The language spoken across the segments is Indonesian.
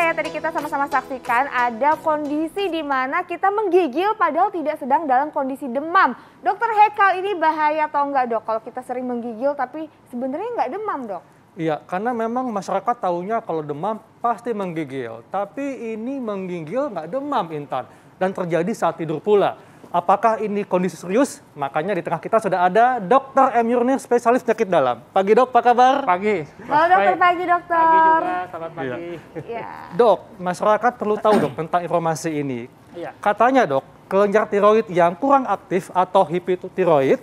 ya tadi kita sama-sama saksikan ada kondisi di mana kita menggigil padahal tidak sedang dalam kondisi demam. Dokter Hekal ini bahaya atau enggak dok kalau kita sering menggigil tapi sebenarnya enggak demam dok? Iya, karena memang masyarakat tahunya kalau demam pasti menggigil. Tapi ini menggigil nggak demam Intan dan terjadi saat tidur pula apakah ini kondisi serius? Makanya di tengah kita sudah ada Dr. M. Yurnir, spesialis penyakit dalam. Pagi dok, apa kabar? Pagi. Halo dokter, pagi dokter. Pagi juga, selamat pagi. Iya. iya. Dok, masyarakat perlu tahu dok tentang informasi ini. Iya. Katanya dok, kelenjar tiroid yang kurang aktif atau hipotiroid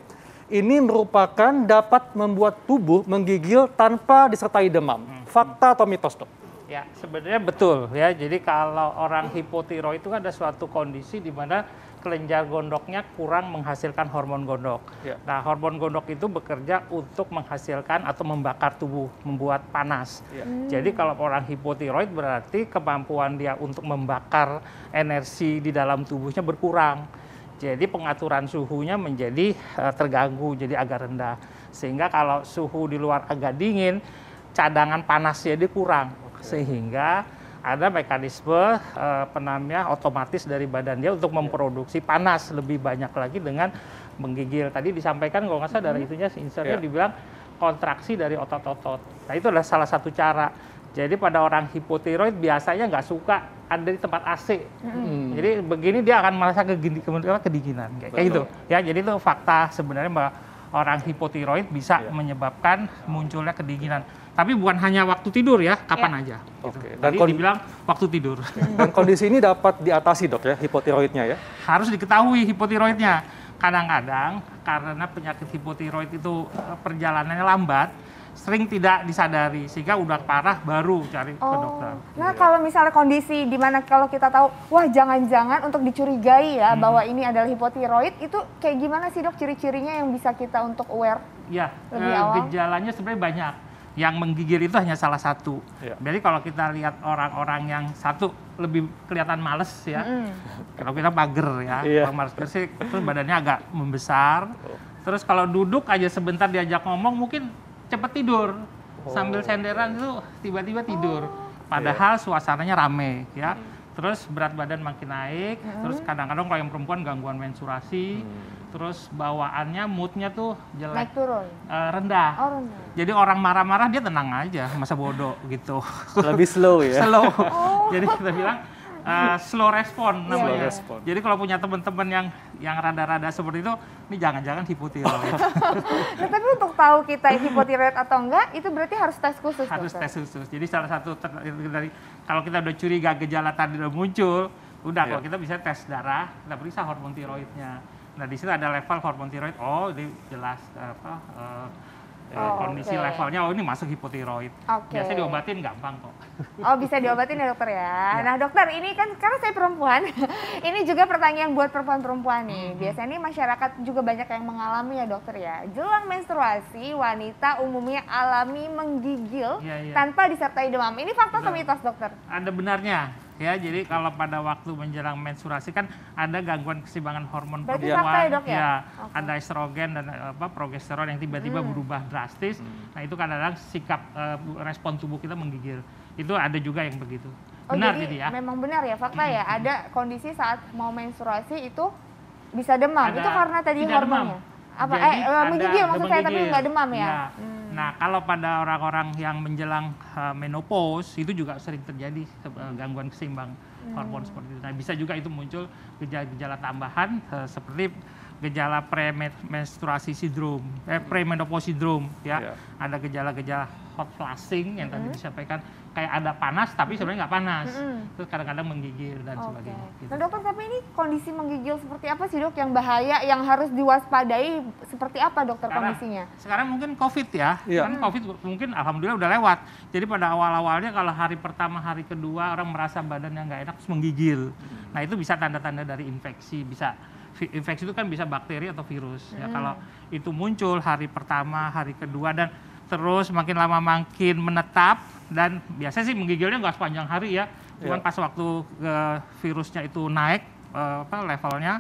ini merupakan dapat membuat tubuh menggigil tanpa disertai demam. Hmm. Fakta atau mitos dok? Ya, sebenarnya betul ya. Jadi kalau orang hipotiroid itu kan ada suatu kondisi di mana kelenjar gondoknya kurang menghasilkan hormon gondok. Ya. Nah, hormon gondok itu bekerja untuk menghasilkan atau membakar tubuh, membuat panas. Ya. Hmm. Jadi kalau orang hipotiroid berarti kemampuan dia untuk membakar energi di dalam tubuhnya berkurang. Jadi pengaturan suhunya menjadi eh, terganggu, jadi agak rendah. Sehingga kalau suhu di luar agak dingin, cadangan panasnya dia sehingga ada mekanisme eh, penamnya otomatis dari badan dia untuk memproduksi panas lebih banyak lagi dengan menggigil. Tadi disampaikan kalau nggak salah dari hmm. itunya insernya iya. dibilang kontraksi dari otot-otot. Nah itu adalah salah satu cara. Jadi pada orang hipotiroid biasanya nggak suka ada di tempat AC. Hmm. Jadi begini dia akan merasa kedinginan kayak, kayak gitu. Ya jadi itu fakta sebenarnya bahwa orang hipotiroid bisa ya. menyebabkan munculnya kedinginan tapi bukan hanya waktu tidur ya, kapan ya. aja. Gitu. Oke. Dan kalau dibilang waktu tidur. Dan kondisi ini dapat diatasi dok ya, hipotiroidnya ya? Harus diketahui hipotiroidnya. Kadang-kadang karena penyakit hipotiroid itu eh, perjalanannya lambat, sering tidak disadari sehingga udah parah baru cari oh. ke dokter. Nah iya. kalau misalnya kondisi di mana kalau kita tahu wah jangan-jangan untuk dicurigai ya hmm. bahwa ini adalah hipotiroid itu kayak gimana sih dok ciri-cirinya yang bisa kita untuk aware? Ya lebih eh, awal? gejalanya sebenarnya banyak yang menggigil itu hanya salah satu. Yeah. Jadi kalau kita lihat orang-orang yang satu lebih kelihatan males ya, mm. kalau kita pager ya, yeah. kalau males bersih terus badannya agak membesar. Terus kalau duduk aja sebentar diajak ngomong mungkin cepat tidur oh. sambil senderan itu tiba-tiba tidur. Oh. Padahal yeah. suasananya rame ya. Mm terus berat badan makin naik, hmm. terus kadang-kadang kalau yang perempuan gangguan menstruasi, hmm. terus bawaannya moodnya tuh jelek, Naik turun. Uh, rendah. Oh, rendah. Jadi orang marah-marah dia tenang aja, masa bodoh gitu. Lebih slow ya. slow. Oh. Jadi kita bilang Eh, slow respon iya, namanya. Iya. Slow respon. Jadi kalau punya teman-teman yang yang rada-rada seperti itu, ini jangan-jangan hipotiroid. nah, ya. ya, tapi untuk tahu kita hipotiroid atau enggak, itu berarti harus tes khusus. Harus dokter? tes khusus. Jadi salah satu dari kalau kita udah curiga gejala tadi udah muncul, udah yeah. kalau kita bisa tes darah, kita periksa hormon tiroidnya. Nah di sini ada level hormon tiroid. Oh, ini jelas apa? Uh, oh, kondisi okay. levelnya oh ini masuk hipotiroid. Okay. Biasanya diobatin gampang kok. Oh bisa diobatin ya dokter ya. ya. Nah dokter ini kan karena saya perempuan, ini juga pertanyaan buat perempuan-perempuan nih. Hmm. Biasanya ini masyarakat juga banyak yang mengalami ya dokter ya. Jelang menstruasi wanita umumnya alami menggigil ya, ya. tanpa disertai demam. Ini fakta atau mitos dokter? Ada benarnya ya jadi kalau pada waktu menjelang menstruasi kan ada gangguan kesimbangan hormon Berarti perempuan ya, dok, ya? ya okay. ada estrogen dan apa progesteron yang tiba-tiba hmm. berubah drastis hmm. nah itu kadang-kadang sikap uh, respon tubuh kita menggigil itu ada juga yang begitu. Oh, benar jadi, gitu ya. Memang benar ya fakta ya. Ada kondisi saat mau menstruasi itu bisa demam. Ada, itu karena tadi hormonnya. Apa eh, jadi, eh menggigil iya, maksud saya tapi ya. nggak demam ya. Nah, hmm. nah kalau pada orang-orang yang menjelang uh, menopause itu juga sering terjadi uh, gangguan keseimbang hmm. hormon seperti itu. Nah, bisa juga itu muncul gejala-gejala tambahan uh, seperti gejala premenstruasi sindrom, eh hmm. premenopause sindrom ya. Yeah. Ada gejala-gejala hot flushing yang hmm. tadi disampaikan kayak ada panas tapi sebenarnya nggak panas mm -hmm. terus kadang-kadang menggigil dan okay. sebagainya gitu. nah dokter tapi ini kondisi menggigil seperti apa sih dok yang bahaya yang harus diwaspadai seperti apa dokter sekarang, kondisinya sekarang mungkin covid ya yeah. kan covid mungkin alhamdulillah udah lewat jadi pada awal-awalnya kalau hari pertama hari kedua orang merasa badan yang nggak enak terus menggigil nah itu bisa tanda-tanda dari infeksi bisa infeksi itu kan bisa bakteri atau virus mm. ya kalau itu muncul hari pertama hari kedua dan terus makin lama makin menetap dan biasanya sih menggigilnya nggak sepanjang hari ya cuman yeah. pas waktu uh, virusnya itu naik uh, apa levelnya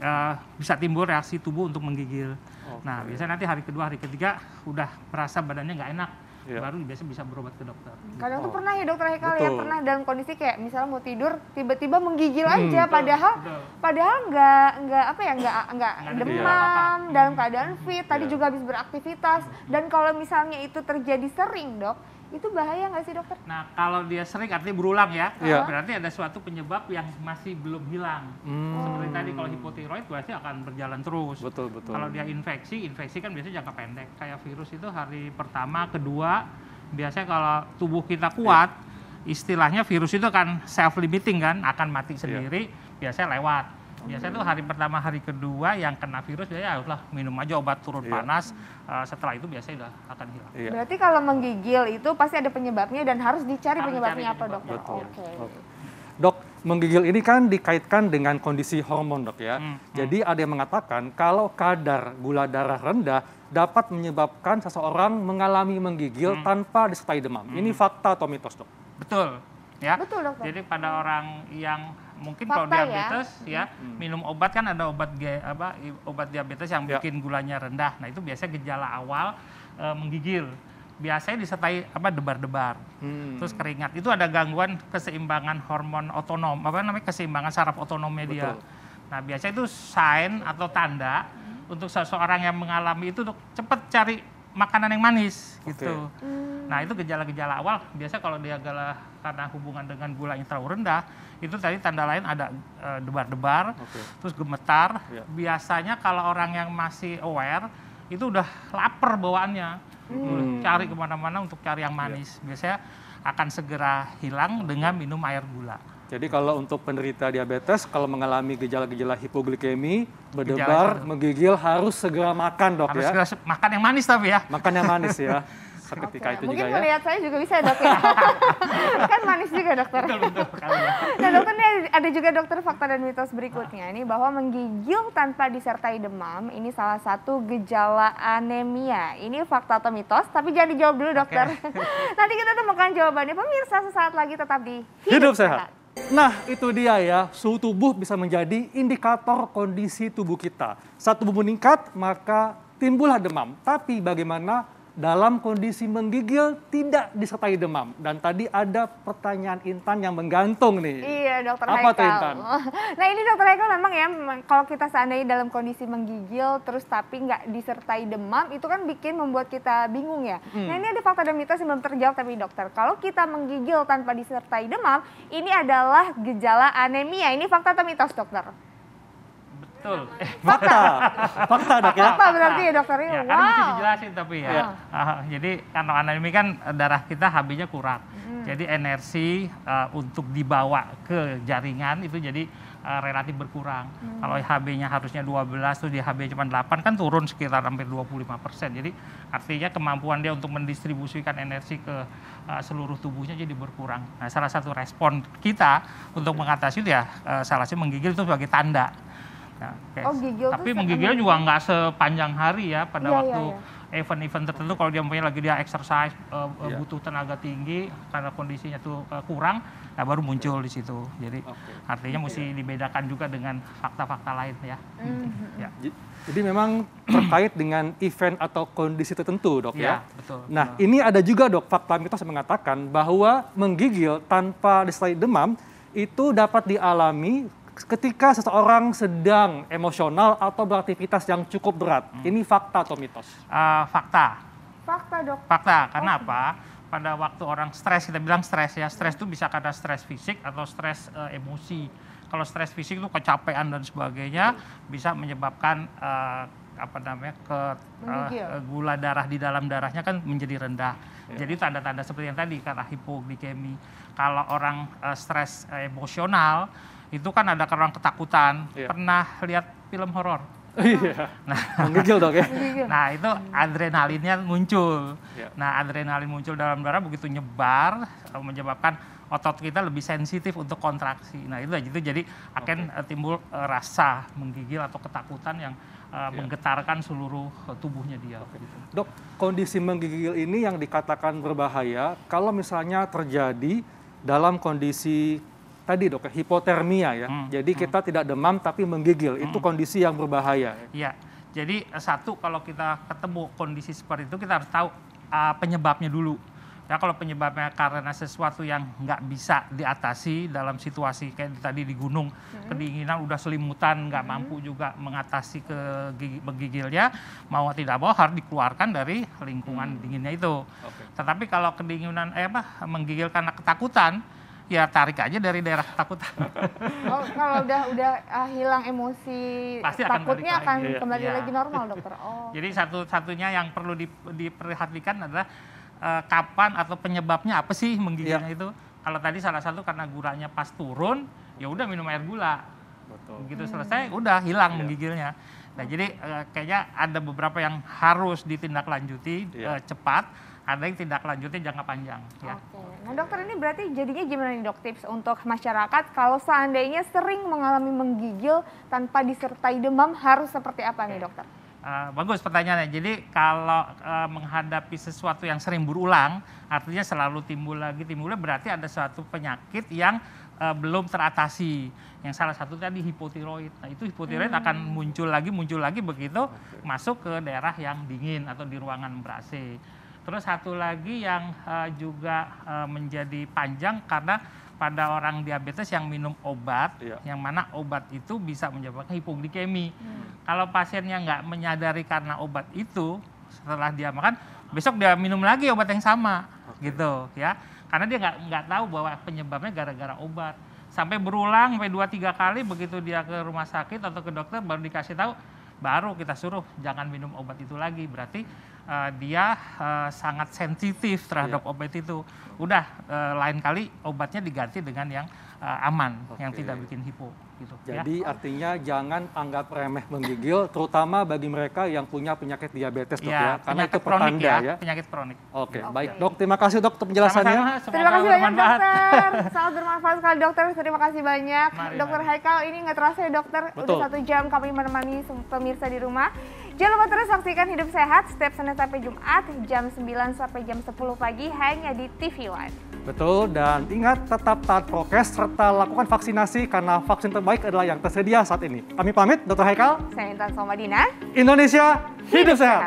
uh, bisa timbul reaksi tubuh untuk menggigil okay. nah biasanya nanti hari kedua hari ketiga udah merasa badannya nggak enak yeah. baru biasa bisa berobat ke dokter. Kadang oh. tuh pernah ya dokter Hekal ya pernah dalam kondisi kayak misalnya mau tidur tiba-tiba menggigil hmm, aja padahal betul. padahal nggak nggak apa ya nggak nggak demam dalam keadaan fit tadi iya. juga habis beraktivitas dan kalau misalnya itu terjadi sering dok itu bahaya nggak sih dokter? Nah kalau dia sering artinya berulang ya, ya. berarti ada suatu penyebab yang masih belum hilang. Hmm. Seperti tadi kalau hipotiroid pasti akan berjalan terus. Betul betul. Kalau dia infeksi, infeksi kan biasanya jangka pendek. Kayak virus itu hari pertama, kedua, biasanya kalau tubuh kita kuat, ya. istilahnya virus itu akan self limiting kan, akan mati iya. sendiri. Ya. Biasanya lewat Biasanya itu hari pertama, hari kedua yang kena virus biasanya ya haruslah minum aja obat turun iya. panas. Uh, setelah itu biasanya udah akan hilang. Iya. Berarti kalau menggigil itu pasti ada penyebabnya dan harus dicari harus penyebabnya, cari apa dokter. Betul. Oke. Okay. Dok, menggigil ini kan dikaitkan dengan kondisi hormon dok ya. Hmm, hmm, Jadi ada yang mengatakan kalau kadar gula darah rendah dapat menyebabkan seseorang mengalami menggigil hmm. tanpa disertai demam. Hmm. Ini fakta atau mitos dok? Betul. Ya. Betul dokter. Jadi pada orang yang mungkin kalau ya. diabetes ya, ya hmm. minum obat kan ada obat apa obat diabetes yang ya. bikin gulanya rendah. Nah, itu biasanya gejala awal e, menggigil. Biasanya disertai apa debar-debar. Hmm. Terus keringat. Itu ada gangguan keseimbangan hormon otonom, apa namanya? keseimbangan saraf otonom media Nah, biasanya itu sign atau tanda hmm. untuk seseorang yang mengalami itu untuk cepat cari makanan yang manis okay. gitu. Hmm. Nah itu gejala-gejala awal biasa kalau dia gala, karena hubungan dengan gula yang terlalu rendah itu tadi tanda lain ada eh, debar-debar, uh, okay. terus gemetar. Yeah. Biasanya kalau orang yang masih aware itu udah lapar bawaannya, hmm. cari kemana-mana untuk cari yang iya. manis. Yeah. Biasanya akan segera hilang dengan minum air gula. Jadi kalau untuk penderita diabetes, kalau mengalami gejala-gejala hipoglikemi, berdebar, menggigil, harus segera makan dok harus ya. Harus segera makan yang manis tapi ya. Makan yang manis ya. seketika okay. itu Mungkin juga ya. Mungkin melihat saya juga bisa dok ya. kan manis juga dokter. Betul, nah dokter ada juga dokter fakta dan mitos berikutnya. Ini bahwa menggigil tanpa disertai demam ini salah satu gejala anemia. Ini fakta atau mitos tapi jangan dijawab dulu dokter. Okay. Nanti kita temukan jawabannya. Pemirsa sesaat lagi tetap di Hidup, Hidup Sehat. sehat. Nah, itu dia ya. Suhu tubuh bisa menjadi indikator kondisi tubuh kita. Saat tubuh meningkat, maka timbullah demam. Tapi bagaimana dalam kondisi menggigil tidak disertai demam. Dan tadi ada pertanyaan Intan yang menggantung nih. Iya, Dokter Apa Tuh, Intan? Nah, ini Dokter Haikal memang ya, kalau kita seandainya dalam kondisi menggigil terus tapi nggak disertai demam, itu kan bikin membuat kita bingung ya. Hmm. Nah, ini ada fakta dan mitos yang belum terjawab tapi dokter, kalau kita menggigil tanpa disertai demam, ini adalah gejala anemia. Ini fakta atau mitos, Dokter? Betul. Eh, fakta. fakta dok ya. Fakta berarti ya dokter. Ya, ya kan wow. Kan mesti dijelasin tapi ya. ya. Uh, jadi karena anemia kan darah kita habisnya nya kurang. Hmm. Jadi energi uh, untuk dibawa ke jaringan itu jadi eh, relatif berkurang. Hmm. Kalau HB-nya harusnya 12 tuh di HB cuma 8 kan turun sekitar hampir 25%. Jadi artinya kemampuan dia untuk mendistribusikan energi ke eh, seluruh tubuhnya jadi berkurang. Nah, salah satu respon kita untuk mengatasi itu ya salah satu menggigil itu sebagai tanda Ya, oh, gigil tapi menggigil juga nggak sepanjang hari ya pada iya, iya, waktu iya. event-event tertentu kalau dia punya lagi dia exercise uh, eh, yeah. butuh tenaga tinggi karena kondisinya tuh uh, kurang, nah baru muncul di situ. Jadi okay. artinya okay. mesti dibedakan juga dengan fakta-fakta lain ya. Mm-hmm. ya. Jadi memang terkait dengan event atau kondisi tertentu dok ya. ya? Betul. Nah betul. ini ada juga dok fakta mitos yang mengatakan bahwa menggigil tanpa disertai demam itu dapat dialami ketika seseorang sedang emosional atau beraktivitas yang cukup berat. Hmm. Ini fakta atau mitos? Uh, fakta. Fakta dok. Fakta. Karena oh. apa? Pada waktu orang stres, kita bilang stres ya. Stres itu bisa karena stres fisik atau stres uh, emosi. Kalau stres fisik itu kecapean dan sebagainya hmm. bisa menyebabkan uh, apa namanya ke uh, gula darah di dalam darahnya kan menjadi rendah. Yeah. Jadi tanda-tanda seperti yang tadi karena hipoglikemi. Kalau orang uh, stres uh, emosional itu kan ada kerang ketakutan. Yeah. Pernah lihat film horor? Iya. nah, menggigil ya. Nah, itu adrenalinnya muncul. Iya. Nah, adrenalin muncul dalam darah begitu nyebar eh, menyebabkan otot kita lebih sensitif untuk kontraksi. Nah, itu aja itu jadi akan okay. Eh, timbul eh, rasa menggigil atau ketakutan yang uh, menggetarkan seluruh tubuhnya dia. Okay. Gitu. Dok, kondisi menggigil ini yang dikatakan berbahaya kalau misalnya terjadi dalam kondisi tadi dok, ya, hipotermia ya. Hmm. Jadi hmm. kita tidak demam tapi menggigil, hmm. itu kondisi yang berbahaya. Ya. Iya. Jadi eh, satu kalau kita ketemu kondisi seperti itu kita harus tahu uh, penyebabnya dulu. Ya kalau penyebabnya karena sesuatu yang nggak bisa diatasi dalam situasi kayak tadi di gunung, hmm. kedinginan udah selimutan, nggak hmm. mampu juga mengatasi ke menggigilnya, mau tidak mau harus dikeluarkan dari lingkungan hmm. dinginnya itu. Okay. Tetapi kalau kedinginan eh apa menggigil karena ketakutan, ya tarik aja dari daerah takut. Oh, kalau udah udah uh, hilang emosi Pasti takutnya akan, akan kembali ya. lagi normal, Dokter. Oh. Jadi satu-satunya yang perlu diperhatikan adalah uh, kapan atau penyebabnya apa sih menggigilnya ya. itu? Kalau tadi salah satu karena guranya pas turun, ya udah minum air gula. Betul. Begitu hmm. selesai udah hilang ya. menggigilnya. Nah, jadi uh, kayaknya ada beberapa yang harus ditindaklanjuti ya. uh, eh, cepat ada yang tindak lanjutnya jangka panjang. Ya. Oke. Nah dokter ini berarti jadinya gimana nih dok tips untuk masyarakat kalau seandainya sering mengalami menggigil tanpa disertai demam harus seperti apa Oke. nih dokter? Uh, bagus pertanyaannya. Jadi kalau uh, menghadapi sesuatu yang sering berulang, artinya selalu timbul lagi timbulnya berarti ada suatu penyakit yang uh, belum teratasi. Yang salah satu tadi hipotiroid. Nah, itu hipotiroid hmm. akan muncul lagi, muncul lagi begitu masuk ke daerah yang dingin atau di ruangan ber-AC. Terus satu lagi yang uh, juga uh, menjadi panjang karena pada orang diabetes yang minum obat, iya. yang mana obat itu bisa menyebabkan hipoglikemi. Hmm. Kalau pasiennya nggak menyadari karena obat itu, setelah dia makan, besok dia minum lagi obat yang sama, okay. gitu ya. Karena dia nggak nggak tahu bahwa penyebabnya gara-gara obat. Sampai berulang, sampai dua tiga kali begitu dia ke rumah sakit atau ke dokter baru dikasih tahu baru kita suruh jangan minum obat itu lagi. Berarti uh, dia uh, sangat sensitif terhadap yeah. obat itu. Udah uh, lain kali obatnya diganti dengan yang uh, aman okay. yang tidak bikin hipo gitu. Ya. Jadi ya. artinya jangan anggap remeh menggigil, terutama bagi mereka yang punya penyakit diabetes dok ya, ya. karena itu pertanda ya, ya. Penyakit kronik. Oke, okay, okay. baik dok. Terima kasih dok untuk penjelasannya. Sama -sama. Terima kasih banyak dokter. Sangat bermanfaat sekali dokter. Terima kasih banyak. Mari, dokter mari. Haikal ini nggak terasa ya dokter. Betul. Udah satu jam kami menemani pemirsa di rumah. Jangan lupa terus saksikan Hidup Sehat setiap Senin sampai Jumat jam 9 sampai jam 10 pagi hanya di TV One. Betul, dan ingat tetap taat prokes serta lakukan vaksinasi karena vaksin terbaik adalah yang tersedia saat ini. Kami pamit, Dr. Haikal. Saya Intan Somadina. Indonesia, hidup, hidup sehat. sehat.